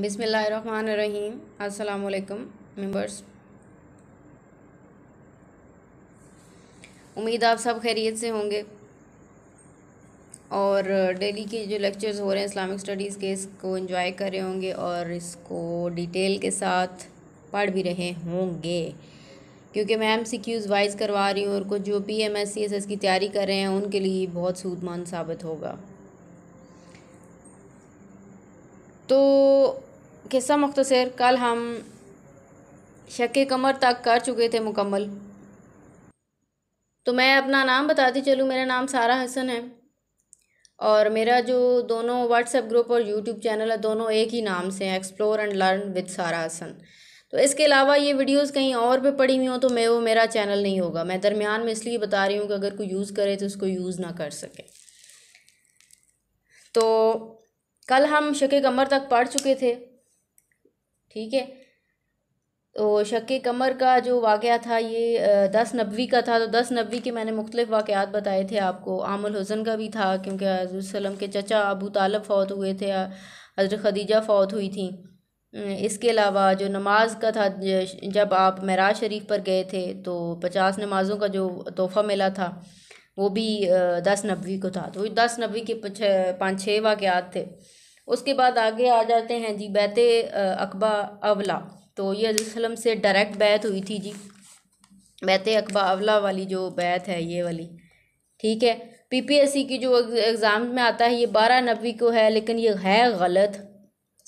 बिस्मिल्लाहिर्रहमानिर्रहीम अस्सलाम वालेकुम मेंबर्स उम्मीद आप सब खैरियत से होंगे और डेली के जो लेक्चर्स हो रहे हैं इस्लामिक स्टडीज़ के इसको एंजॉय कर रहे होंगे और इसको डिटेल के साथ पढ़ भी रहे होंगे क्योंकि मैं एम सी क्यूज़ वाइज करवा रही हूँ और कुछ जो P M S C S S की तैयारी कर रहे हैं उनके लिए बहुत सूदमंद साबित होगा तो किस्सा मुख्तसर कल हम शक कमर तक कर चुके थे मुकम्मल तो मैं अपना नाम बताती चलूँ मेरा नाम सारा हसन है और मेरा जो दोनों व्हाट्सएप ग्रुप और यूट्यूब चैनल है दोनों एक ही नाम से हैं एक्सप्लोर एंड लर्न विद सारा हसन तो इसके अलावा ये वीडियोस कहीं और पे पड़ी हुई हो तो मैं वो मेरा चैनल नहीं होगा मैं दरमियान में इसलिए बता रही हूँ कि अगर कोई यूज़ करे तो उसको यूज़ ना कर सके तो कल हम शक कमर तक पढ़ चुके थे ठीक है तो शक कमर का जो वाक़ था ये दस नबी का था तो दस नबी के मैंने मुख्तलिफ़ वाक़ात बताए थे आपको आमुल हुसन का भी था क्योंकि हजरतम के चचा अबू तालब फ़ौत हुए थे हजरत खदीजा फ़ौत हुई थी इसके अलावा जो नमाज का था जब आप महराज शरीफ पर गए थे तो पचास नमाज़ों का जो तोहफ़ा मिला था वो भी दस नबी को था तो दस नबी के पाँच छः वाक़ात थे उसके बाद आगे आ जाते हैं जी बैत अकबा अवला तो ये हजरम से डायरेक्ट बैत हुई थी जी बैत अकबा अवला वाली जो बैत है ये वाली ठीक है पीपीएससी की जो एग्ज़ाम में आता है ये बारह नबी को है लेकिन ये है गलत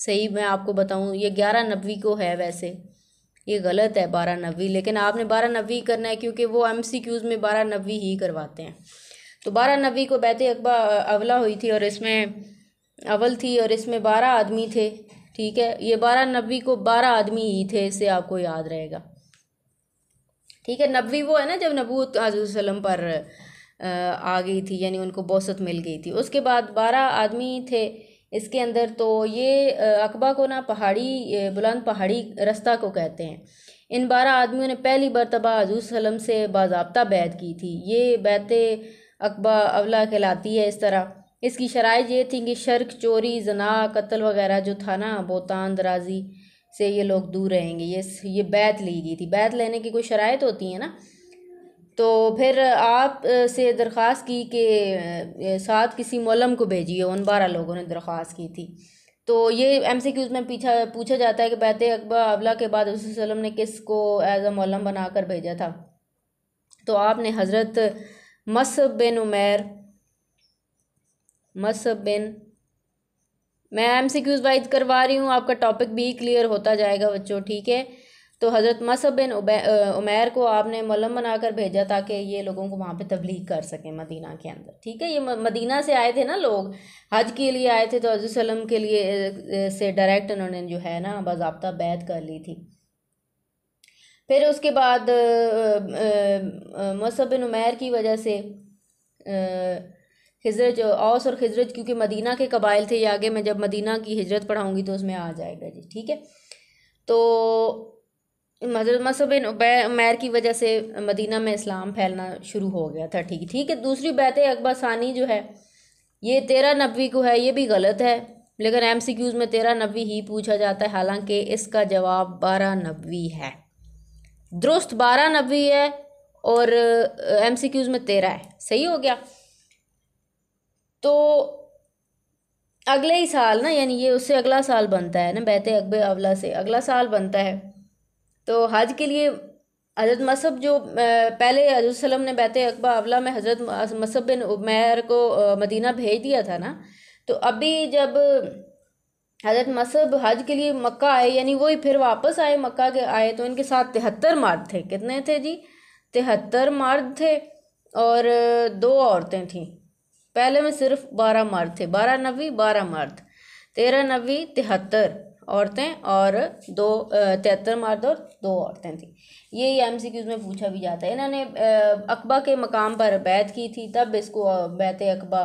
सही मैं आपको बताऊँ ये ग्यारह नबी को है वैसे ये गलत है बारह नबी लेकिन आपने बारह नबी करना है क्योंकि वो एम सी क्यूज़ में बारह नबी ही करवाते हैं तो बारह नबी को बैत अकबा अवला हुई थी और इसमें अवल थी और इसमें बारह आदमी थे ठीक है ये बारह नबी को बारह आदमी ही थे इससे आपको याद रहेगा ठीक है नबी वो है ना जब नबूत आजम पर आ गई थी यानी उनको बौसत मिल गई थी उसके बाद बारह आदमी थे इसके अंदर तो ये अकबा को ना पहाड़ी बुलंद पहाड़ी रास्ता को कहते हैं इन बारह आदमियों ने पहली मरतबा हजूसलम से बाबा बैत की थी ये बैत अकबा अवला कहलाती है इस तरह इसकी शराय ये थी कि शर्क चोरी जना कत्ल वगैरह जो था ना बोतान दराजी से ये लोग दूर रहेंगे ये ये बैत ली गई थी बैत लेने की कोई शराइ होती है ना तो फिर आप से दरख्वास्त की कि साथ किसी मौलम को भेजिए उन बारह लोगों ने दरख्वास्त की थी तो ये एम सी क्यूज़ में पीछा पूछा जाता है कि बैत अकबा अवला के बाद वसलम ने किस को एज अ मौलम कर भेजा था तो आपने हज़रत मसब बिन उमैर मसबेन मैं एम सी क्यूज़ वाइज करवा रही हूँ आपका टॉपिक भी क्लियर होता जाएगा बच्चों ठीक है तो हज़रत मसब बिन उमैर को आपने मलम बनाकर भेजा ताकि ये लोगों को वहाँ पे तबलीग कर सकें मदीना के अंदर ठीक है ये मदीना से आए थे ना लोग हज के लिए आए थे तो हजरत के लिए से डायरेक्ट उन्होंने जो है ना बाबा बैत कर ली थी फिर उसके बाद मसब बिन उमैर की वजह से आ, हजरत औस और हजरत क्योंकि मदीना के कबाइल थे ये आगे मैं जब मदीना की हजरत पढ़ाऊँगी तो उसमें आ जाएगा जी ठीक है तो हजरत मसब उमैर की वजह से मदीना में इस्लाम फैलना शुरू हो गया था ठीक ठीक है दूसरी बात अकबा सानी जो है ये तेरह नबी को है ये भी गलत है लेकिन एम सी क्यूज़ में तेरह नबी ही पूछा जाता है हालांकि इसका जवाब बारह नबी है दुरुस्त बारह नबी है और एम सी क्यूज़ में तेरह है सही हो गया तो अगले ही साल ना यानी ये उससे अगला साल बनता है ना बहते अकब अवला से अगला साल बनता है तो हज के लिए हज़रत मसहब जो पहले हजरत ने बैत अकबा अवला में हज़रत मसहब बिन उमैर को मदीना भेज दिया था ना तो अभी जब हज़रत मसहब हज के लिए मक्का आए यानी वही फिर वापस आए मक्का के आए तो इनके साथ तिहत्तर मर्द थे कितने थे जी तिहत्तर मर्द थे और दो औरतें थीं पहले में सिर्फ बारह मर्द थे बारह नबी बारह मर्द तेरह नबी तिहत्तर औरतें और दो तिहत्तर मर्द और दो औरतें थी यही एम सी क्यूज़ में पूछा भी जाता है इन्होंने अकबा के मकाम पर बैत की थी तब इसको बैत अकबा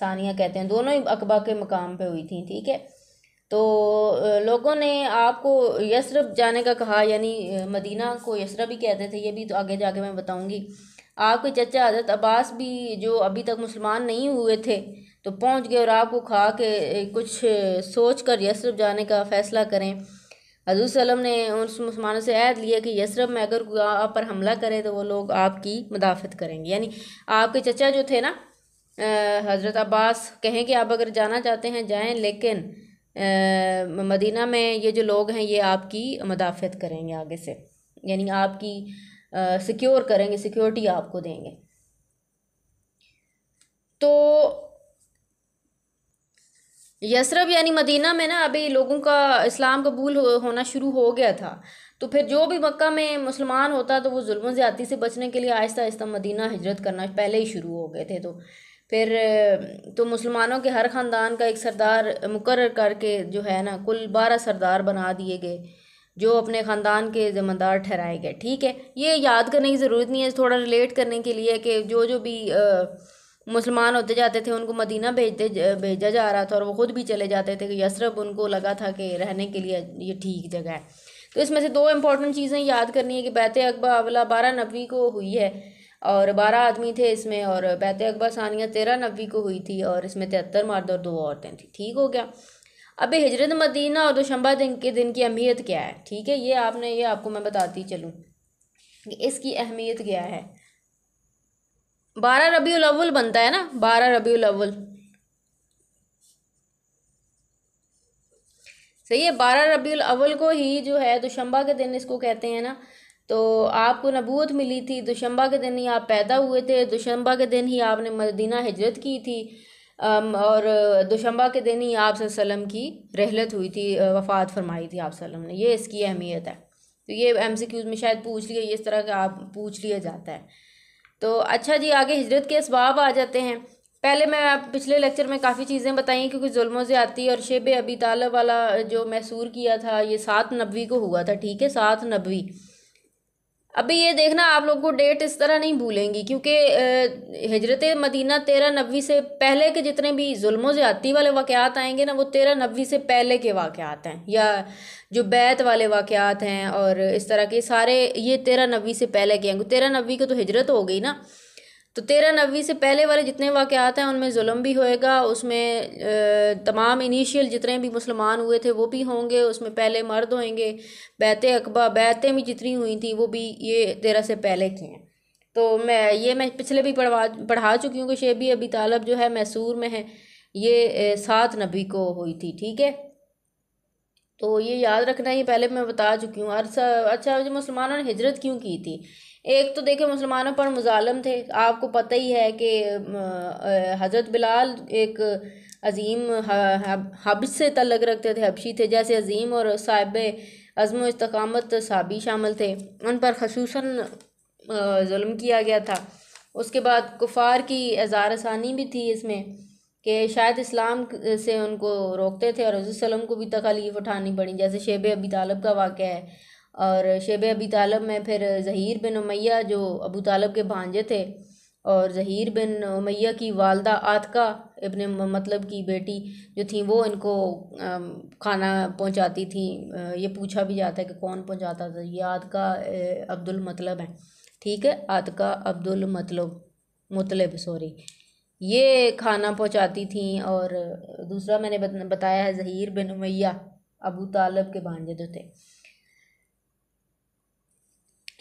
सानिया कहते हैं दोनों ही अकबा के मकाम पे हुई थी ठीक है तो लोगों ने आपको यसरब जाने का कहा यानी मदीना को यसरब ही कहते थे ये भी तो आगे जाके मैं बताऊंगी आपके चचा हजरत अब्बास भी जो अभी तक मुसलमान नहीं हुए थे तो पहुंच गए और आपको खा के कुछ सोच कर यसरफ जाने का फ़ैसला करें हजूर सलम ने उन मुसलमानों से ऐद लिया कि यसरब में अगर आप पर हमला करें तो वो लोग आपकी मदाफ़त करेंगे यानी आपके चचा जो थे ना हज़रत अब्बास कहें कि आप अगर जाना चाहते हैं जाएं लेकिन आ, मदीना में ये जो लोग हैं ये आपकी मदाफ़त करेंगे आगे से यानी आपकी सिक्योर करेंगे सिक्योरिटी आपको देंगे तो यसरब यानी मदीना में ना अभी लोगों का इस्लाम कबूल हो, होना शुरू हो गया था तो फिर जो भी मक्का में मुसलमान होता तो वो जुल्म ज़्यादी से बचने के लिए आहिस्ता आहिस्ता मदीना हिजरत करना पहले ही शुरू हो गए थे तो फिर तो मुसलमानों के हर ख़ानदान का एक सरदार मुकर करके जो है ना कुल बारह सरदार बना दिए गए जो अपने ख़ानदान के ज़िम्मेदार ठहराए गए ठीक है ये याद करने की ज़रूरत नहीं है थोड़ा रिलेट करने के लिए कि जो जो भी मुसलमान होते जाते थे उनको मदीना भेजते भेजा जा रहा था और वो ख़ुद भी चले जाते थे कि यसरब उनको लगा था कि रहने के लिए ये ठीक जगह है तो इसमें से दो इम्पॉर्टेंट चीज़ें याद करनी है कि बैत अकबा अवला बारह नबी को हुई है और बारह आदमी थे इसमें और बैत अकबा सानिया तेरह नबी को हुई थी और इसमें तिहत्तर मर्द और दो औरतें थी ठीक हो गया अब हजरत मदीना और दुशंबा तो दिन के दिन की अहमियत क्या है ठीक है ये आपने ये आपको मैं बताती चलूँ कि इसकी अहमियत क्या है बारह रबी अव्वल बनता है ना बारह रबी अव्वल सही है बारह रबी अव्वल को ही जो है दुशंबा तो के दिन इसको कहते हैं ना तो आपको नबूत मिली थी दुशंबा तो के दिन ही आप पैदा हुए थे दुशंबा के दिन ही आपने मदीना हिजरत की थी और दुशंबा के दिन ही आप सल्लम की रहलत हुई थी वफ़ात फरमाई थी आप सल्लम ने ये इसकी अहमियत है तो ये एम सी क्यूज़ में शायद पूछ लिए इस तरह का आप पूछ लिया जाता है तो अच्छा जी आगे हिजरत के इसबाब आ जाते हैं पहले मैं पिछले लेक्चर में काफ़ी चीज़ें बताई क्योंकि जुल्मों से आती और शेब अबी तालब वाला जो मैसूर किया था ये सात नबी को हुआ था ठीक है सात नबी अभी ये देखना आप लोग को डेट इस तरह नहीं भूलेंगी क्योंकि हजरत मदीना तेरह नबी से पहले के जितने भी जुल्म ज्यादी वाले वाक़ात आएंगे ना वो तेरह नबी से पहले के वाक़ात हैं या जो बैत वाले वाक़ात हैं और इस तरह के सारे ये तेरह नबी से पहले के हैं तेरह नबी को तो हजरत हो गई ना तो तेरह नबी से पहले वाले जितने वाक़ात हैं उनमें जुल्म भी होएगा उसमें तमाम इनिशियल जितने भी मुसलमान हुए थे वो भी होंगे उसमें पहले मर्द होंगे बैत अकबा बैतें भी जितनी हुई थी वो भी ये तेरह से पहले की हैं तो मैं ये मैं पिछले भी पढ़वा पढ़ा चुकी हूँ कि शेबी अबी तालब जो है मैसूर में है ये सात नबी को हुई थी ठीक है तो ये याद रखना ही पहले मैं बता चुकी हूँ अरसा अच्छा मुसलमानों ने हिजरत क्यों की थी एक तो देखे मुसलमानों पर मुजालम थे आपको पता ही है कि हज़रत बिलाल एक अजीम हब्स से तलग रखते थे हबशी थे जैसे अजीम और साहिब अज़म इस्तकामत साबी शामिल थे उन पर खसूस जुल्म किया गया था उसके बाद कुफार की आसानी भी थी इसमें कि शायद इस्लाम से उनको रोकते थे और हजूसम को भी तकलीफ़ उठानी पड़ी जैसे शेब अबी तालब का वाक़ है और शेब अबी तालब में फिर ज़हीर बिन उमैया जो अबू तालब के भांजे थे और ज़हीर बिन उमैया की वालदा आतका अपने मतलब की बेटी जो थी वो इनको खाना पहुंचाती थी ये पूछा भी जाता है कि कौन पहुंचाता था ये आतका अब्दुल मतलब है ठीक है आतका अब्दुल मतलब मतलब सॉरी ये खाना पहुंचाती थी और दूसरा मैंने बताया है ज़हीर बिन उमैया अबू तालब के भांजे जो थे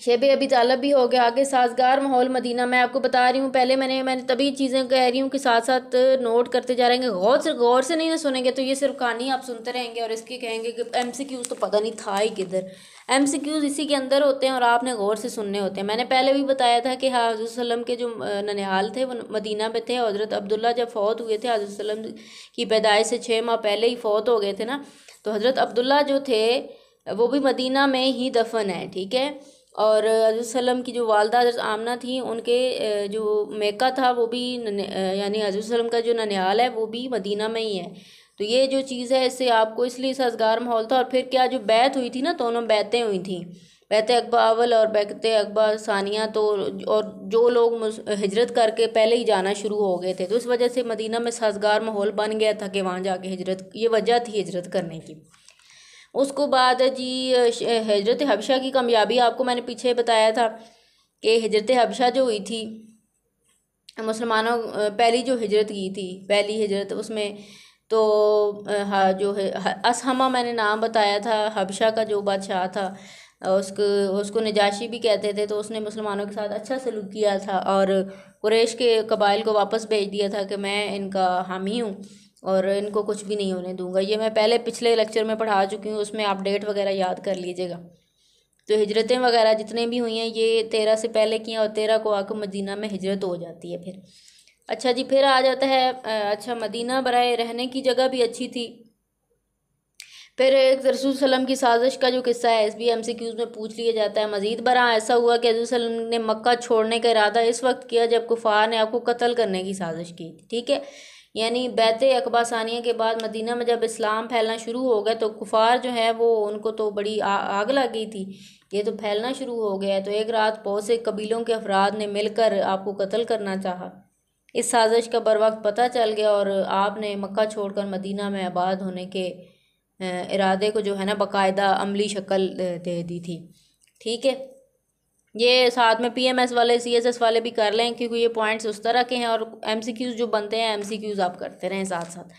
शेब अभी तालब भी हो गया आगे साजगार माहौल मदीना मैं आपको बता रही हूँ पहले मैंने मैंने तभी चीज़ें कह रही हूँ कि साथ साथ नोट करते जा रहेंगे गौर से गौर से नहीं ना सुनेंगे तो ये सिर्फ कहानी आप सुनते रहेंगे और इसके कहेंगे कि एम सी क्यूज़ तो पता नहीं था ही किधर एम सी क्यूज़ इसी के अंदर होते हैं और आपने गौर से सुनने होते हैं मैंने पहले भी बताया था कि हाजू वसलम के जो ननिहाल थे वो मदीना पे थे हज़रत अब्दुल्ला जब फ़ौत हुए थे हाजू वसलम की पैदाइश से छः माह पहले ही फ़ौत हो गए थे ना तो हज़रत अब्दुल्ला जो थे वो भी मदीना में ही दफन है ठीक है और हजरत की जो वालदा हजरत आमना थी उनके जो मेका था वो भी यानी हजरत का जो ननियाल है वो भी मदीना में ही है तो ये जो चीज़ है इससे आपको इसलिए सजगार माहौल था और फिर क्या जो बैत हुई थी ना दोनों बैतें हुई थी बैत अकबा अवल और बैत अकबा सानिया तो और जो लोग हिजरत करके पहले ही जाना शुरू हो गए थे तो इस वजह से मदीना में साजगार माहौल बन गया था कि वहाँ जाके हिजरत ये वजह थी हिजरत करने की उसको बाद जी हजरत हबशा की कामयाबी आपको मैंने पीछे बताया था कि हजरत हबशा जो हुई थी मुसलमानों पहली जो हजरत की थी पहली हजरत उसमें तो हाँ जो है असहमा मैंने नाम बताया था हबशा का जो बादशाह था उसको उसको नजाशी भी कहते थे तो उसने मुसलमानों के साथ अच्छा सलूक किया था और कुरेश के कबाइल को वापस भेज दिया था कि मैं इनका हामी हूँ और इनको कुछ भी नहीं होने दूंगा ये मैं पहले पिछले लेक्चर में पढ़ा चुकी हूँ उसमें आप डेट वगैरह याद कर लीजिएगा तो हिजरतें वगैरह जितने भी हुई हैं ये तेरह से पहले की हैं और तेरह को आकर मदीना में हिजरत हो जाती है फिर अच्छा जी फिर आ जाता है अच्छा मदीना बरए रहने की जगह भी अच्छी थी फिर रसूल सलम की साजिश का जो किस्सा है S B M C Qs में पूछ लिया जाता है मजीद बरा ऐसा हुआ कि हजू सलम ने मक्का छोड़ने का इरादा इस वक्त किया जब कुफार ने आपको कत्ल करने की साजिश की ठीक है यानी बैत अकबा सानिया के बाद मदीना में जब इस्लाम फैलना शुरू हो गया तो कुफार जो है वो उनको तो बड़ी आ, आग लग गई थी ये तो फैलना शुरू हो गया तो एक रात बहुत से कबीलों के अफराद ने मिलकर आपको कत्ल करना चाहा इस साजिश का बर वक्त पता चल गया और आपने मक्का छोड़कर मदीना में आबाद होने के इरादे को जो है ना बाकायदा अमली शक्ल दे दी थी ठीक है ये साथ में पीएमएस वाले सीएसएस वाले भी कर लें क्योंकि ये पॉइंट्स उस तरह के हैं और एमसीक्यूज़ जो बनते हैं एमसीक्यूज़ आप करते रहें साथ साथ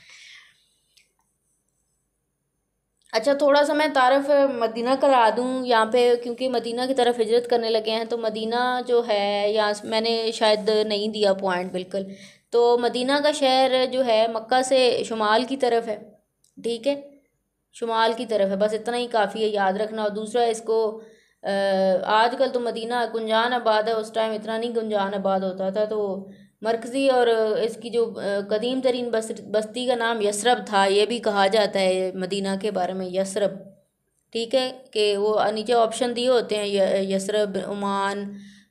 अच्छा थोड़ा सा मैं तारफ़ मदीना करा दूँ यहाँ पे क्योंकि मदीना की तरफ हिजरत करने लगे हैं तो मदीना जो है यहाँ मैंने शायद नहीं दिया पॉइंट बिल्कुल तो मदीना का शहर जो है मक्का से शुमाल की तरफ है ठीक है शुमाल की तरफ है बस इतना ही काफ़ी है याद रखना और दूसरा इसको आजकल तो मदीना गुंजान आबाद है उस टाइम इतना नहीं गुंजान आबाद होता था तो मरकज़ी और इसकी जो कदीम तरीन बस बस्ती का नाम यसरब था ये भी कहा जाता है मदीना के बारे में यसरब ठीक है कि वो नीचे ऑप्शन दिए होते हैं यसरब ओमान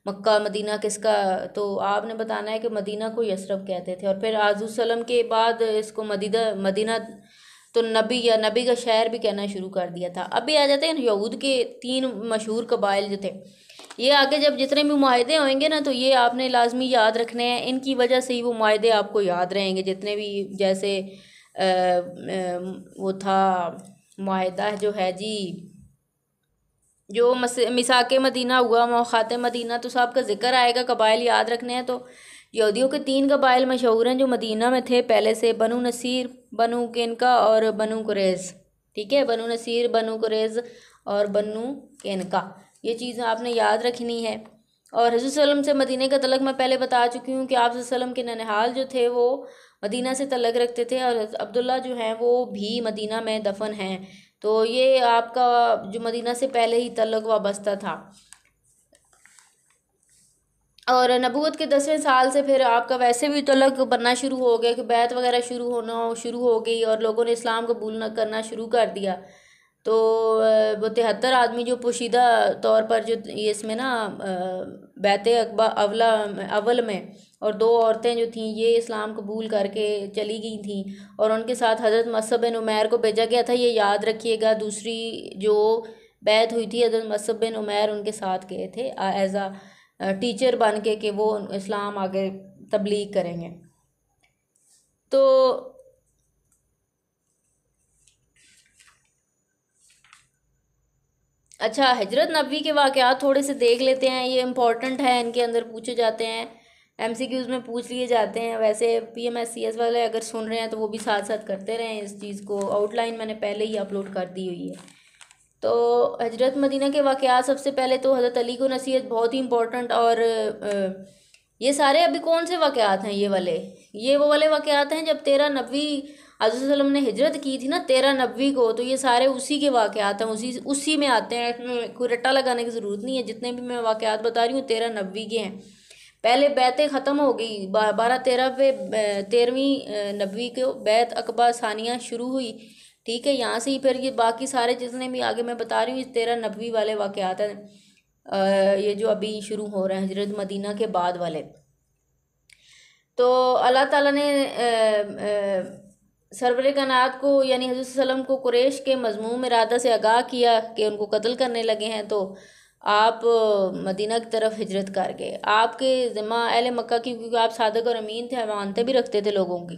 मक्का मदीना किसका तो आपने बताना है कि मदीना को यसरब कहते थे और फिर आजूसलम के बाद इसको मदीना मदीना तो नबी या नबी का शहर भी कहना शुरू कर दिया था अभी आ जाते हैं यहूद के तीन मशहूर कबाइल जो थे ये आगे जब जितने भी माहदे होंगे ना तो ये आपने लाजमी याद रखने हैं इनकी वजह से ही वो माहदे आपको याद रहेंगे जितने भी जैसे आ, आ, वो था माहदा जो है जी जो मस मिसाक मदीना हुआ मौात मदीना तो साहब का जिक्र आएगा कबाइल याद रखने हैं तो यहूदियों के तीन कबाइल मशहूर हैं जो मदीना में थे पहले से बनु नसीर बनु केनका और बनु कुरेज ठीक है बनु नसीर बनु कुरेज और बनु केनका ये चीज़ आपने याद रखनी है और हजूसलम से मदीने का तलक मैं पहले बता चुकी हूँ कि आप वसलम के ननिहाल जो थे वो मदीना से तलक रखते थे और अब्दुल्ला जो हैं वो भी मदीना में दफन हैं तो ये आपका जो मदीना से पहले ही तलक वाबस्ता था और नबूत के दसवें साल से फिर आपका वैसे भी तलक बनना शुरू हो गया कि बैत वगैरह शुरू होना शुरू हो गई और लोगों ने इस्लाम कबूल न करना शुरू कर दिया तो वो तिहत्तर आदमी जो पोशीदा तौर पर जो इसमें ना बैत अकबा अवला अवल में और दो औरतें जो थीं ये इस्लाम कबूल करके चली गई थीं और उनके साथ हज़रत मसब बिन उमैर को भेजा गया था ये याद रखिएगा दूसरी जो बैत हुई थी हज़रत मसब बिन उमैर उनके साथ गए थे एज़ आ टीचर बन के कि वो इस्लाम आगे तबलीग करेंगे तो अच्छा हजरत नबी के वाक़ात थोड़े से देख लेते हैं ये इम्पोर्टेंट है इनके अंदर पूछे जाते हैं एम सी क्यूज़ में पूछ लिए जाते हैं वैसे P M S C S वाले अगर सुन रहे हैं तो वो भी साथ साथ करते रहें इस चीज़ को आउटलाइन मैंने पहले ही अपलोड कर दी हुई है तो हजरत मदीना के वाक़ात सबसे पहले तो हज़रत अली को नसीहत बहुत ही इम्पोर्टेंट और ये सारे अभी कौन से वाक़ हैं ये वाले ये वो वाले वाक़ हैं जब तेरह नबी वसलम ने हिजरत की थी ना तेरह नबी को तो ये सारे उसी के वाक़ात हैं उसी उसी में आते हैं इसमें कोई रट्टा लगाने की ज़रूरत नहीं है जितने भी मैं वाक़ात बता रही हूँ तेरह नबी के हैं पहले बैतें ख़त्म हो गई बारह तेरह पे तेरहवीं नबी को बैत अकबा सानिया शुरू हुई ठीक है यहाँ से ही फिर ये बाकी सारे जितने भी आगे मैं बता रही हूँ इस तेरह नबी वाले वाक़ात हैं ये जो अभी शुरू हो रहे हैं हजरत मदीना के बाद वाले तो अल्लाह ताला ने सरवर कनात को यानी हजरत वसम को कुरेश के मजमूम इरादा से आगाह किया कि उनको कत्ल करने लगे हैं तो आप मदीना की तरफ हिजरत कर गए आपके ज़िम्मा अहल मक्का की क्योंकि आप सादक और अमीन थे मानते भी रखते थे लोगों की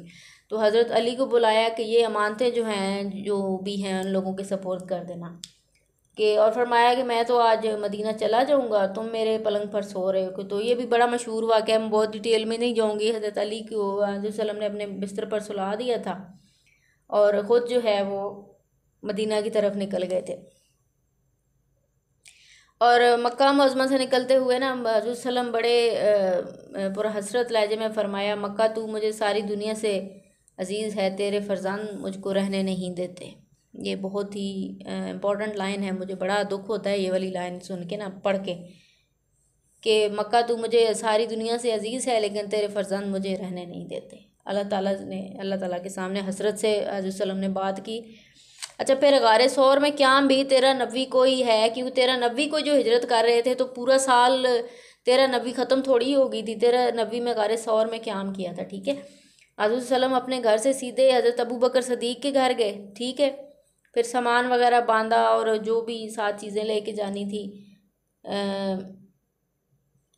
तो हज़रत अली को बुलाया कि ये अमानतें जो हैं जो भी हैं उन लोगों के सपोर्ट कर देना कि और फरमाया कि मैं तो आज मदीना चला जाऊँगा तुम मेरे पलंग पर सो रहे हो तो ये भी बड़ा मशहूर वाक़ है मैं बहुत डिटेल में नहीं जाऊँगी हज़रत अली को वसलम ने अपने बिस्तर पर सुला दिया था और ख़ुद जो है वो मदीना की तरफ निकल गए थे और मक्का मज़मा से निकलते हुए ना हजूसलम बड़े पुरहसरत हसरत लहजे में फ़रमाया मक्का तू मुझे सारी दुनिया से अज़ीज़ है तेरे फरजान मुझको रहने नहीं देते ये बहुत ही इम्पोर्टेंट लाइन है मुझे बड़ा दुख होता है ये वाली लाइन सुन के ना पढ़ के कि मक्का तू मुझे सारी दुनिया से अजीज़ है लेकिन तेरे फरजान मुझे रहने नहीं देते अल्लाह ताला ने अल्लाह ताला के सामने हसरत से हजूसम ने बात की अच्छा फिर गार सौर में क्याम भी तेरा नबी को ही है क्योंकि तेरा नबी को जो हिजरत कर रहे थे तो पूरा साल तेरा नबी ख़त्म थोड़ी हो गई थी तेरा नबी में गार सौर में क्याम किया था ठीक है हजरतम अपने घर से सीधे हज़रत अबू बकर सदीक के घर गए ठीक है फिर सामान वगैरह बांधा और जो भी साथ चीज़ें लेके जानी थी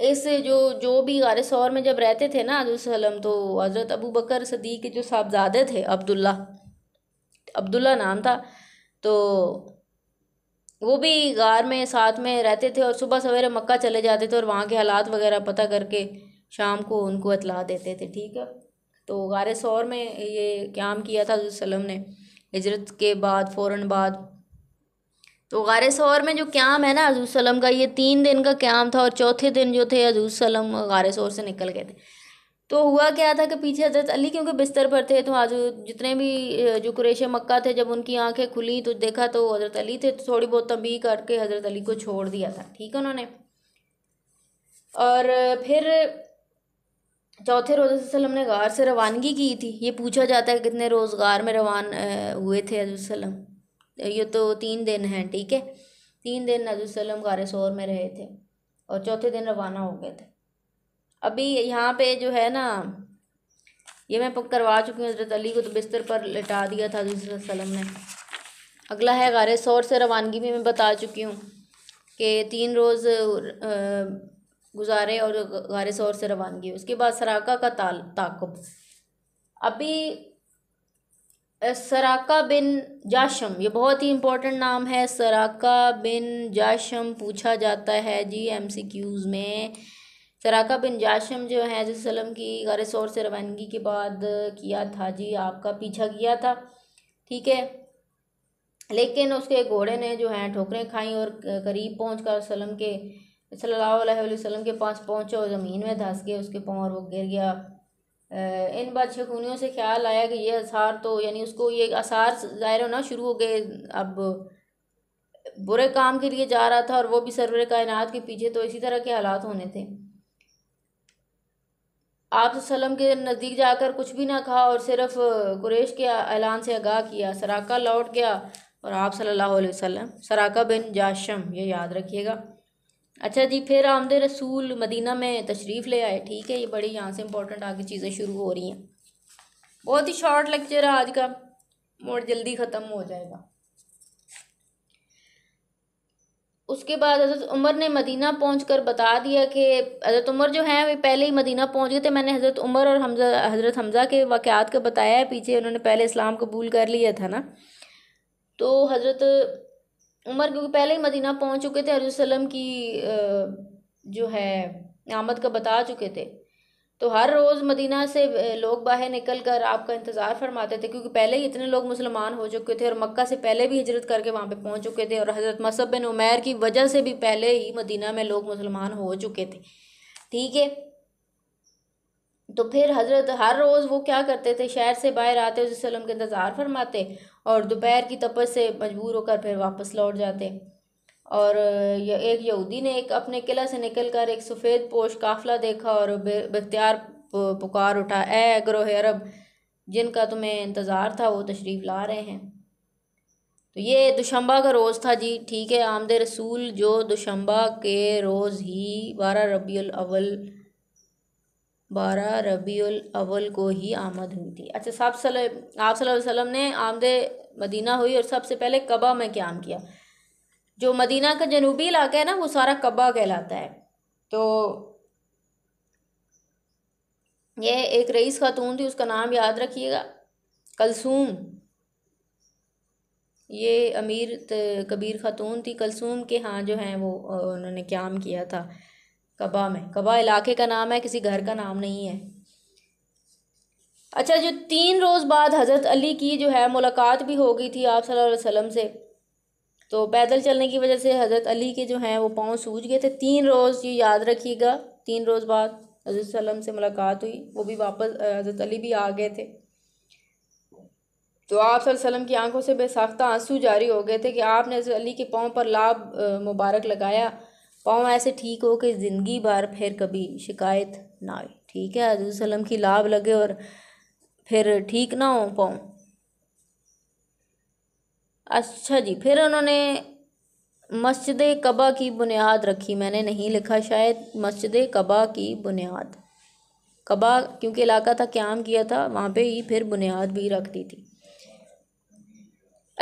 ऐसे जो जो भी गार शौर में जब रहते थे ना हजरतम तो हज़रत अबू बकर सदीक के जो साहबजादे थे अब्दुल्ला अब्दुल्ला नाम था तो वो भी गार में साथ में रहते थे और सुबह सवेरे मक्का चले जाते थे और वहाँ के हालात वगैरह पता करके शाम को उनको अतला देते थे ठीक है तो गार शौर में ये क्याम किया था वसलम ने हजरत के बाद फ़ौर बाद तो गार शौर में जो क्याम है ना सलम का ये तीन दिन का क्याम था और चौथे दिन जो थे हजूसलम गार शौर से निकल गए थे तो हुआ क्या था कि पीछे हजरत अली क्योंकि बिस्तर पर थे तो आज जितने भी जो कुरेश मक्का थे जब उनकी आंखें खुली तो देखा तो हजरत अली थे तो थोड़ी बहुत तबीह करके हजरत अली को छोड़ दिया था ठीक है उन्होंने और फिर चौथे रोज़े वसल्लम ने गार से रवानगी की थी ये पूछा जाता है कितने रोज़ गार में रवान हुए थे वसल्लम ये तो तीन दिन हैं ठीक है तीन दिन वसल्लम गार शोर में रहे थे और चौथे दिन रवाना हो गए थे अभी यहाँ पे जो है ना ये मैं करवा चुकी हूँ हजरत अली को तो बिस्तर पर लिटा दिया था वसल्लम ने अगला है गार शोर से रवानगी भी मैं बता चुकी हूँ कि तीन रोज़ गुजारे और गारे शोर से रवानगी उसके बाद सराका का ताल ताकुब अभी सराका बिन जाशम ये बहुत ही इम्पोर्टेंट नाम है सराका बिन जाशम पूछा जाता है जी एम सी क्यूज़ में सराका बिन जाशम जो है वसलम की गारे शोर से रवानगी के बाद किया था जी आपका पीछा किया था ठीक है लेकिन उसके घोड़े ने जो है ठोकरें खाई और करीब पहुँच कर वसलम के सल्लल्लाहु के पास पहुँचे और ज़मीन में धंस गए उसके पाँव और वो गिर गया इन शकूनियों से ख्याल आया कि ये आसार तो यानी उसको ये आसार ज़ाहिर होना शुरू हो गए अब बुरे काम के लिए जा रहा था और वो भी सरवर कायनात के पीछे तो इसी तरह के हालात होने थे आप सलम के नज़दीक जाकर कुछ भी ना खा और सिर्फ कुरेश के ऐलान से आगाह किया सराका लौट गया और आप सल्लल्लाहु अलैहि वसल्लम सराका बिन जाशम ये याद रखिएगा अच्छा जी फिर आमद रसूल मदीना में तशरीफ़ ले आए ठीक है ये बड़ी यहाँ से इंपॉर्टेंट आगे चीज़ें शुरू हो रही हैं बहुत ही शॉर्ट लेक्चर है आज का मोड़ जल्दी ख़त्म हो जाएगा उसके बाद हज़रत उमर ने मदीना पहुँच कर बता दिया कि हज़रत उमर जो हैं वे पहले ही मदीना पहुँच गए थे मैंने हज़रत उमर और हमजा हज़रत हमज़ा के वाक़ात का बताया है पीछे उन्होंने पहले इस्लाम कबूल कर लिया था ना तो हज़रत उमर क्योंकि पहले ही मदीना पहुंच चुके थे अरुसलम की जो है आमद का बता चुके थे तो हर रोज़ मदीना से लोग बाहर निकल कर आपका इंतज़ार फरमाते थे क्योंकि पहले ही इतने लोग मुसलमान हो चुके थे और मक्का से पहले भी हिजरत करके वहाँ पे पहुँच चुके थे और हज़रत मसब बिन उमैर की वजह से भी पहले ही मदीना में लोग मुसलमान हो चुके थे ठीक है तो फिर हज़रत हर रोज़ वो क्या करते थे शहर से बाहर आते वसलम के इंतज़ार फरमाते और दोपहर की तपस से मजबूर होकर फिर वापस लौट जाते और एक यहूदी ने एक अपने किला से निकलकर एक सफ़ेद पोश काफिला देखा और बख्तियार पुकार उठा ए ग्रोह अरब जिनका तुम्हें इंतज़ार था वो तशरीफ़ ला रहे हैं तो ये दुशंबा का रोज़ था जी ठीक है आमद रसूल जो दुशंबा के रोज़ ही बारह रबी अव्वल बारह रबी अव्वल को ही आमद हुई थी अच्छा साहब सल आप वसल्लम ने आमद मदीना हुई और सबसे पहले कबा में क्याम किया जो मदीना का जनूबी इलाका है ना वो सारा कबा कहलाता है तो ये एक रईस खातून थी उसका नाम याद रखिएगा कलसूम ये अमीर कबीर खातून थी कलसूम के हाँ जो हैं वो उन्होंने क्याम किया था कबा में कबा इलाके का नाम है किसी घर का नाम नहीं है अच्छा जो तीन रोज़ बाद हज़रत अली की जो है मुलाकात भी हो गई थी आप सल्लल्लाहु अलैहि वसल्लम से तो पैदल चलने की वजह से हज़रत अली के जो हैं वो पाँव सूझ गए थे तीन रोज़ ये याद रखिएगा तीन रोज़ बाद हज़रत वसल्लम से मुलाकात हुई वो भी वापस हज़रत अली भी आ गए थे तो आप वसल्लम की आंखों से बेसाख्ता आंसू जारी हो गए थे कि आपने हज़रत अली के पाँव पर लाभ मुबारक लगाया पाँव ऐसे ठीक हो कि ज़िंदगी भर फिर कभी शिकायत ना आए ठीक है हजूर की लाभ लगे और फिर ठीक ना हो पाँव अच्छा जी फिर उन्होंने मस्जिद कबा की बुनियाद रखी मैंने नहीं लिखा शायद मस्जिद कबा की बुनियाद कबा क्योंकि इलाका था क्याम किया था वहाँ पे ही फिर बुनियाद भी रख दी थी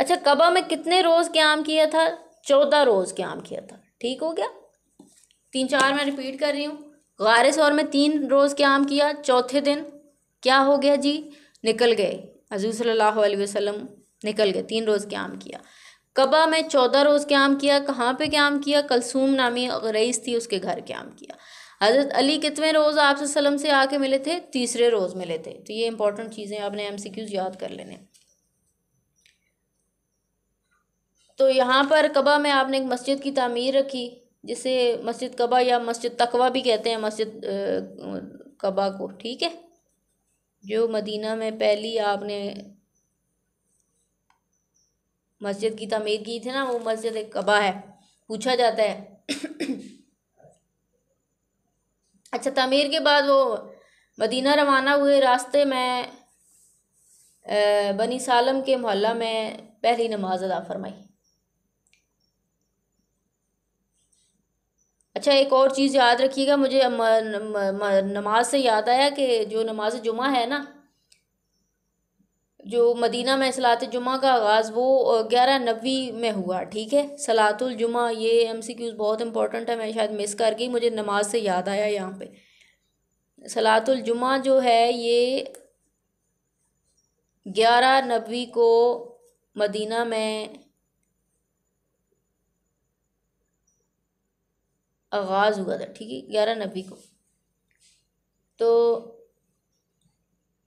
अच्छा कबा में कितने रोज़ क्याम किया था चौदह रोज़ क्याम किया था ठीक हो गया तीन चार मैं रिपीट कर रही हूँ गारिस और में तीन रोज़ क्याम किया चौथे दिन क्या हो गया जी निकल गए हजूर सल्लल्लाहु अलैहि वसल्लम निकल गए तीन रोज़ क्याम किया कबा में चौदह रोज़ क्याम किया कहाँ पे क्याम किया कलसूम नामी रईस थी उसके घर क्याम किया हज़रत अली कितने रोज़ आप वसलम से आके मिले थे तीसरे रोज़ मिले थे तो ये इंपॉर्टेंट चीज़ें आपने एम याद कर लेने तो यहाँ पर कबा में आपने एक मस्जिद की तमीर रखी जिसे मस्जिद कबा या मस्जिद तकवा भी कहते हैं मस्जिद कबा को ठीक है जो मदीना में पहली आपने मस्जिद की तमीर की थी ना वो मस्जिद एक कबा है पूछा जाता है अच्छा तमीर के बाद वो मदीना रवाना हुए रास्ते में बनी सालम के मोहल्ला में पहली नमाज अदा फरमाई अच्छा एक और चीज़ याद रखिएगा मुझे म, म, म, नमाज से याद आया कि जो नमाज जुमा है ना जो मदीना में सलात जुमा का आगाज़ वो ग्यारह नबी में हुआ ठीक है सलातुल जुमा ये एम सी क्यूज़ बहुत इंपॉर्टेंट है मैं शायद मिस कर गई मुझे नमाज से याद आया यहाँ पे सलातुल जुमा जो है ये ग्यारह नबी को मदीना में आगाज़ हुआ था ठीक है ग्यारह नबी को तो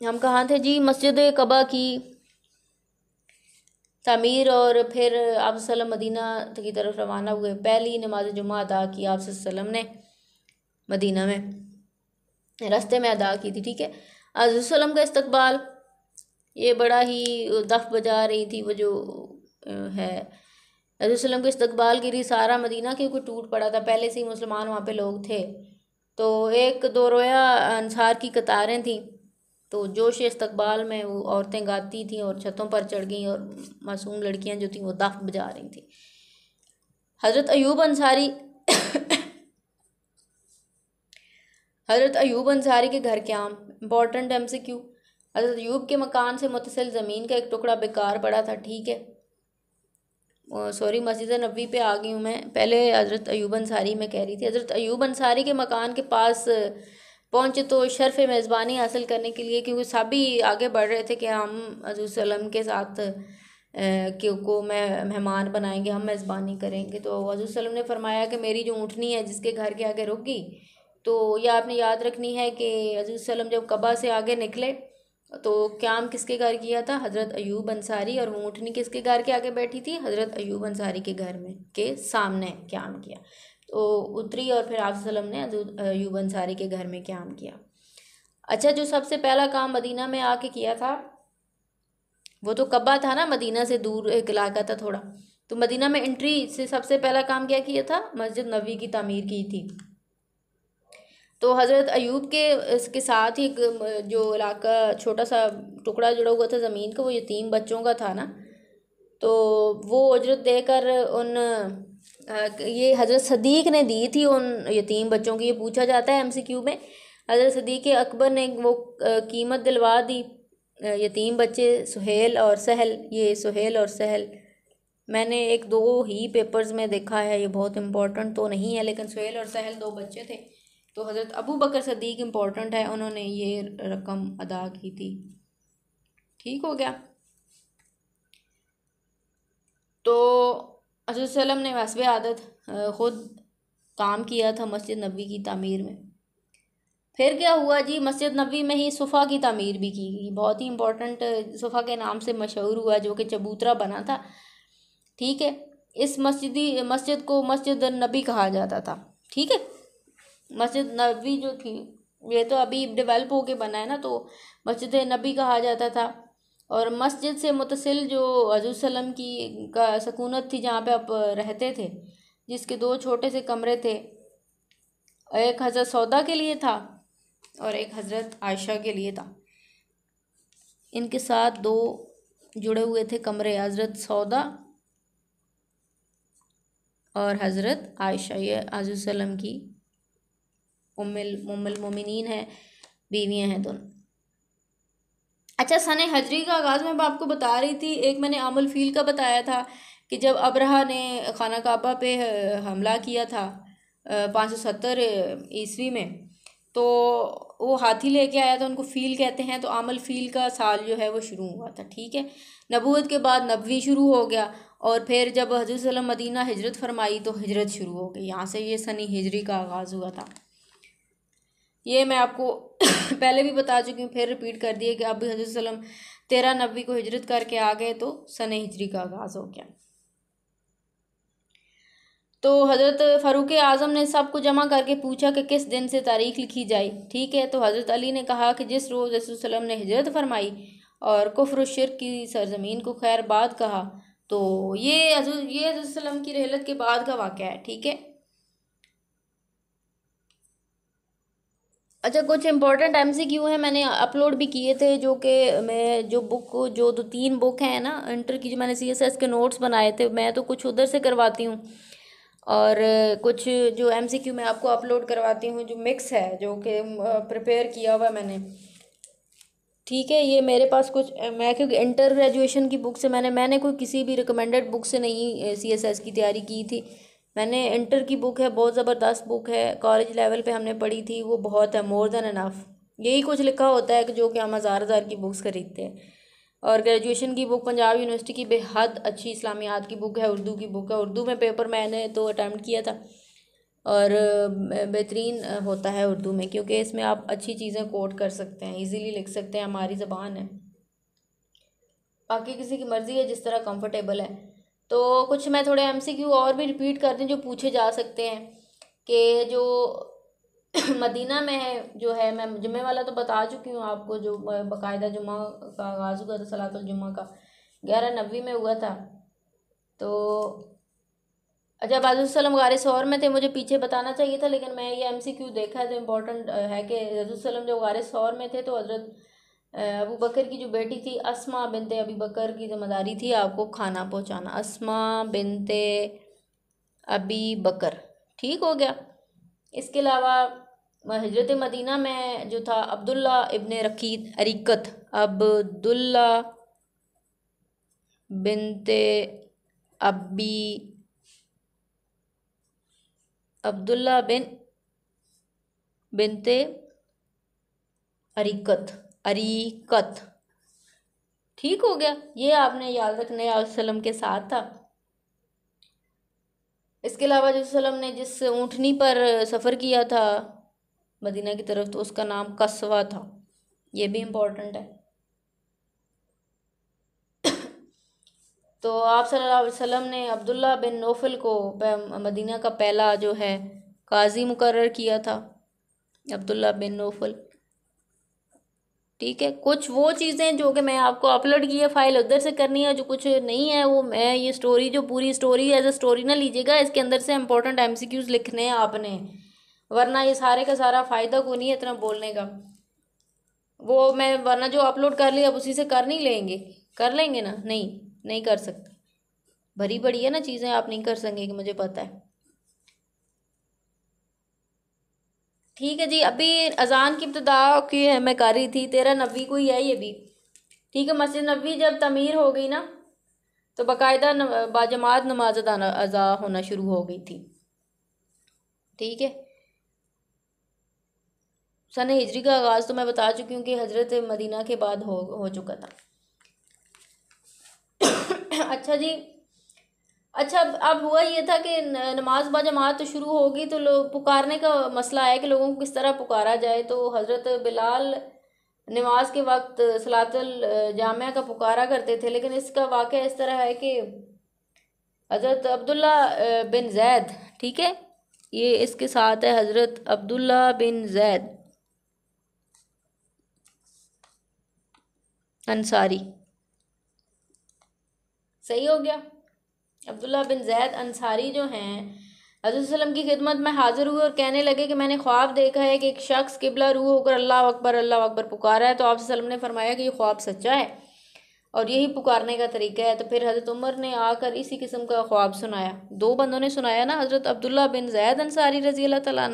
हम कहाँ थे जी मस्जिद कबा की तमीर और फिर आप मदीना की तरफ रवाना हुए पहली नमाज जुमा अदा की आप ने मदीना में रास्ते में अदा की थी ठीक है आजम का इस्तबाल ये बड़ा ही दफ बजा रही थी वो जो है वसल्लम के इस्तबाल गिरी सारा मदीना क्योंकि टूट पड़ा था पहले से ही मुसलमान वहाँ पे लोग थे तो एक दो रोया अनसार की कतारें थीं तो जोश इस्तबाल में वो औरतें गाती थीं और छतों पर चढ़ गईं और मासूम लड़कियाँ जो थीं वो दफ बजा रही थीं हज़रत अयूब अंसारी हज़रत अयूब अंसारी के घर के आम इम्पॉर्टेंट एम से क्यों हज़रत अयूब के मकान से मुतसिल ज़मीन का एक टुकड़ा बेकार पड़ा था ठीक है सॉरी मस्जिद नबी पे आ गई हूँ मैं पहले हज़रत अयूब अंसारी में कह रही थी हज़रत अयूब अंसारी के मकान के पास पहुँचे तो शर्फ़ मेज़बानी हासिल करने के लिए क्योंकि सभी आगे बढ़ रहे थे कि हम हजूर सलम के साथ को मैं मेहमान बनाएंगे हम मेज़बानी करेंगे तो हजूर सलम ने फरमाया कि मेरी जो ऊँटनी है जिसके घर के आगे रुकी तो यह आपने याद रखनी है कि हजूर सलम जब कबा से आगे निकले तो क्याम किसके घर किया था हज़रत अयूब अंसारी और ऊँटनी किसके घर के आगे बैठी थी हज़रत अयूब अंसारी के घर में के सामने क्याम किया तो उतरी और फिर आपलम ने अयूब अंसारी के घर में क्याम किया अच्छा जो सबसे पहला काम मदीना में आके किया था वो तो कब्बा था ना मदीना से दूर एक इलाका था थोड़ा तो मदीना में एंट्री से सबसे पहला काम क्या किया था मस्जिद नबी की तमीर की थी तो हज़रत अयूब के इसके साथ ही जो इलाका छोटा सा टुकड़ा जुड़ा हुआ था ज़मीन का वो यतीम बच्चों का था ना तो वो उजरत देकर उन ये हज़रत सदीक ने दी थी उन यतीम बच्चों की ये पूछा जाता है एमसीक्यू में हज़रत सदीक अकबर ने वो कीमत दिलवा दी यतीम बच्चे सुहेल और सहल ये सुहेल और सहल मैंने एक दो ही पेपर्स में देखा है ये बहुत इम्पोर्टेंट तो नहीं है लेकिन सुहेल और सहल दो बच्चे थे तो हज़रत अबू बकर सदीक इम्पॉर्टेंट है उन्होंने ये रकम अदा की थी ठीक हो गया तो असलम ने वसब आदत ख़ुद काम किया था मस्जिद नबी की तमीर में फिर क्या हुआ जी मस्जिद नबी में ही सुफ़ा की तमीर भी की गई बहुत ही इम्पोर्टेंट सुफ़ा के नाम से मशहूर हुआ जो कि चबूतरा बना था ठीक है इस मस्जिदी मस्जिद को मस्जिद नबी कहा जाता था ठीक है मस्जिद नबी जो थी ये तो अभी डेवलप होके बना है ना तो मस्जिद नबी कहा जाता था और मस्जिद से मुतसिल जो हजूसलम की का सकूनत थी जहाँ पे आप रहते थे जिसके दो छोटे से कमरे थे एक हज़रत सौदा के लिए था और एक हज़रत आयशा के लिए था इनके साथ दो जुड़े हुए थे कमरे हज़रत सौदा और हज़रत आयशा ये हजूसलम की उमिल मोमिन हैं बीवियाँ हैं दोनों अच्छा सन हजरी का आगाज़ मैं आपको बता रही थी एक मैंने अमल फील का बताया था कि जब अब्रहा ने खाना काबा पे हमला किया था पाँच सौ सत्तर ईस्वी में तो वो हाथी लेके आया था उनको फील कहते हैं तो आमल फील का साल जो है वो शुरू हुआ था ठीक है नबूत के बाद नबवी शुरू हो गया और फिर जब हजरत मदीना हिजरत फरमाई तो हिजरत शुरू हो गई यहाँ से ये सनी हिजरी का आगाज़ हुआ था ये मैं आपको पहले भी बता चुकी हूँ फिर रिपीट कर दिए कि अब हजरत तेरह नबी को हिजरत करके आ गए तो सन हिजरी का आगाज़ हो गया तो हज़रत फ़ारूक आज़म ने सबको जमा करके पूछा कि किस दिन से तारीख लिखी जाए ठीक है तो हज़रत अली ने कहा कि जिस रोज़ रसम ने हिजरत फरमाई और कुफर शिर की सरजमीन को खैर बाद कहा तो ये ये वसम की रहलत के बाद का वाक़ है ठीक है अच्छा कुछ इंपॉर्टेंट एम सी क्यू है मैंने अपलोड भी किए थे जो कि मैं जो बुक जो दो तीन बुक हैं ना इंटर की जो मैंने सी एस एस के नोट्स बनाए थे मैं तो कुछ उधर से करवाती हूँ और कुछ जो एम सी क्यू मैं आपको अपलोड करवाती हूँ जो मिक्स है जो कि प्रिपेयर किया हुआ मैंने ठीक है ये मेरे पास कुछ मैं क्योंकि इंटर ग्रेजुएशन की बुक से मैंने मैंने कोई किसी भी रिकमेंडेड बुक से नहीं सी एस एस की तैयारी की थी मैंने इंटर की बुक है बहुत ज़बरदस्त बुक है कॉलेज लेवल पे हमने पढ़ी थी वो बहुत है मोर देन अनफ यही कुछ लिखा होता है कि जो कि हम हज़ार हज़ार की बुक्स ख़रीदते हैं और ग्रेजुएशन की बुक पंजाब यूनिवर्सिटी की बेहद अच्छी इस्लामियात की बुक है उर्दू की बुक है उर्दू में पेपर मैंने तो अटैम्प्ट किया था और बेहतरीन होता है उर्दू में क्योंकि इसमें आप अच्छी चीज़ें कोट कर सकते हैं इजीली लिख सकते हैं हमारी ज़बान है बाकी किसी की मर्ज़ी है जिस तरह कंफर्टेबल है तो कुछ मैं थोड़े एमसीक्यू और भी रिपीट कर दूँ जो पूछे जा सकते हैं कि जो मदीना में है जो है मैं जुम्मे वाला तो बता चुकी हूँ आपको जो बाकायदा जुम्मा का आगाज़ हुआ था सलातुलजुम्मा का ग्यारह नबी में हुआ था तो अच्छा, जब आजम गारिस शौर में थे मुझे पीछे बताना चाहिए था लेकिन मैं ये एम सी क्यू देखा है तो इम्पोर्टेंट है कि रजूसलम जब गारिस और में थे तो हजरत अबू बकर की जो बेटी थी असमा बिनते अबी बकर की जिम्मेदारी थी आपको खाना पहुंचाना असमा बिनते अबी बकर ठीक हो गया इसके अलावा हजरत मदीना में जो था अब्दुल्ला इब्ने रकीद अरिकत अब्दुल्ला बिनते अबी अब्दुल्ला बिन बिनते अरिकत अरीकत ठीक हो गया ये आपने याद रखना है वसलम के साथ था इसके अलावा जो ने जिस ऊँटनी पर सफ़र किया था मदीना की तरफ तो उसका नाम कस्वा था ये भी इम्पोर्टेंट है तो आप सल्लल्लाहु अलैहि वसल्लम ने अब्दुल्ला बिन नोफिल को मदीना का पहला जो है काजी मुकर किया था अब्दुल्ला बिन नोफल ठीक है कुछ वो चीज़ें जो कि मैं आपको अपलोड की है फाइल उधर से करनी है जो कुछ नहीं है वो मैं ये स्टोरी जो पूरी स्टोरी एज ए स्टोरी ना लीजिएगा इसके अंदर से इंपॉर्टेंट एम लिखने हैं आपने वरना ये सारे का सारा फ़ायदा को नहीं है इतना बोलने का वो मैं वरना जो अपलोड कर लिया अब उसी से कर नहीं लेंगे कर लेंगे ना नहीं नहीं कर सकते भरी बड़ी है ना चीज़ें आप नहीं कर सकेंगे मुझे पता है ठीक है जी अभी अजान की इब्तदा की है मैं कर रही थी तेरह नबी को ही है ये भी ठीक है मस्जिद नबी जब तमीर हो गई ना तो बाकायदा बाजमात नमाज अदा होना शुरू हो गई थी ठीक है सन हिजरी का आगाज़ तो मैं बता चुकी हूँ कि हजरत मदीना के बाद हो हो चुका था अच्छा जी अच्छा अब हुआ ये था कि नमाज बा जमात तो शुरू होगी तो लोग पुकारने का मसला आया कि लोगों को किस तरह पुकारा जाए तो हज़रत बिलाल नमाज के वक्त सलातल जामिया का पुकारा करते थे लेकिन इसका वाक़ इस तरह है कि हज़रत अब्दुल्ला बिन जैद ठीक है ये इसके साथ है हज़रत अब्दुल्ला बिन जैद अंसारी सही हो गया अब्दुल्ला बिन जैद अंसारी जो हैं हजरत की खिदमत में हाज़िर हुए और कहने लगे कि मैंने ख्वाब देखा है कि एक शख्स किबला रू होकर अल्लाह अकबर अल्लाह अकबर पुकारा है तो आप ने फरमाया कि ये ख्वाब सच्चा है और यही पुकारने का तरीका है तो फिर हज़रत उमर ने आकर इसी किस्म का ख्वाब सुनाया दो बंदों ने सुनाया ना हज़रत अब्दुल्ला बिन जैद अंसारी रज़ी अल्लाह तला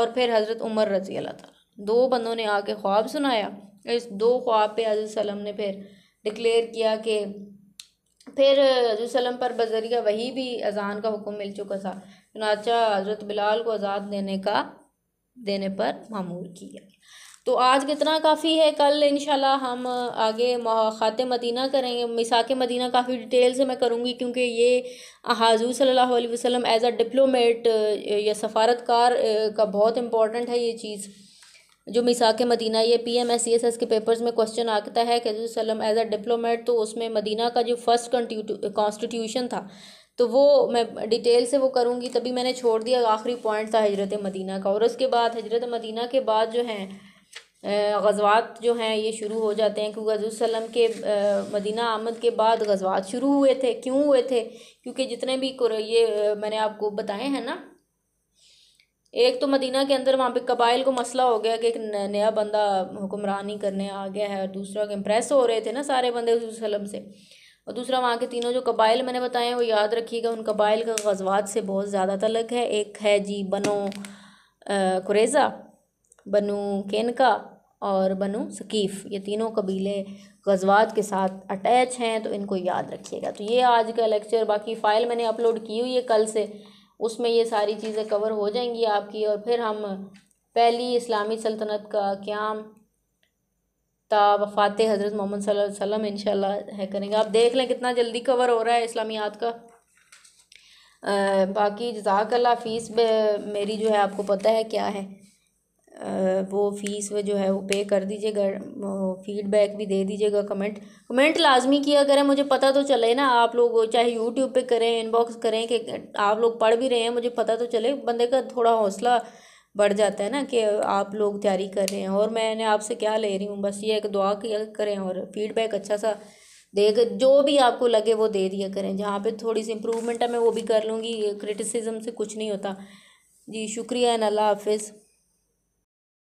और फिर हज़रत उमर रज़ी अल्लाह तो दो बंदों ने आके ख्वाब सुनाया इस दो ख्वाब पे हज़रत ने फिर डिक्लेयर किया कि फिर जरूसलम पर बजरिया वही भी अजान का हुक्म मिल चुका था चुनाचा हज़रत बिलाल को आज़ाद देने का देने पर मामूर किया तो आज कितना काफ़ी है कल इन हम आगे ख़ात मदीना करेंगे मिसाक मदीना काफ़ी डिटेल से मैं करूँगी क्योंकि ये हाजू सल्ला वसम एज़ अ डिप्लोमेट या सफारतकार का बहुत इम्पॉर्टेंट है ये चीज़ जो मिसाक मदीना ये P M S S C के पेपर्स में क्वेश्चन आता है कैजुसलम एज अ डिप्लोमेट तो उसमें मदीना का जो फर्स्ट कॉन्स्टिट्यूशन था तो वो मैं डिटेल से वो करूँगी तभी मैंने छोड़ दिया आखिरी पॉइंट था हजरत मदीना का और उसके बाद हजरत मदीना के बाद जो हैं गजवात जो हैं ये शुरू हो जाते हैं क्योंकि हजूसम के मदीना आमद के बाद गजवात शुरू हुए थे क्यों हुए थे क्योंकि जितने भी ये मैंने आपको बताए हैं ना एक तो मदीना के अंदर वहाँ पे कबाइल को मसला हो गया कि एक नया बंदा हुक्मरानी करने आ गया है और दूसरा इम्प्रेस हो रहे थे ना सारे बंदे वसलम से और दूसरा वहाँ के तीनों जो कबाइल मैंने बताए हैं वो याद रखिएगा उन कबाइल का गजवात से बहुत ज़्यादा तलग है एक है जी बनो कुरेज़ा बनु केनका और बनु सकीफ़ ये तीनों कबीले गजवात के साथ अटैच हैं तो इनको याद रखिएगा तो ये आज का लेक्चर बाकी फ़ाइल मैंने अपलोड की हुई है कल से उसमें ये सारी चीज़ें कवर हो जाएंगी आपकी और फिर हम पहली इस्लामी सल्तनत का क्याम ता वफ़ात हज़रत मोहम्मद वसल्लम इन है करेंगे आप देख लें कितना जल्दी कवर हो रहा है इस्लामियात का आ, बाकी जजाकल्ला फ़ीस मेरी जो है आपको पता है क्या है वो फ़ीस वो जो है वो पे कर दीजिएगा फ़ीडबैक भी दे दीजिएगा कमेंट कमेंट लाजमी किया करें मुझे पता तो चले ना आप लोग चाहे यूट्यूब पे करें इनबॉक्स करें कि आप लोग पढ़ भी रहे हैं मुझे पता तो चले बंदे का थोड़ा हौसला बढ़ जाता है ना कि आप लोग तैयारी कर रहे हैं और मैंने आपसे क्या ले रही हूँ बस ये एक दुआ किया करें और फीडबैक अच्छा सा दे जो भी आपको लगे वो दे दिया करें जहाँ पर थोड़ी सी इम्प्रूवमेंट है मैं वो भी कर लूँगी क्रिटिसिज्म से कुछ नहीं होता जी शुक्रिया नाला अल्लाह हाफिज़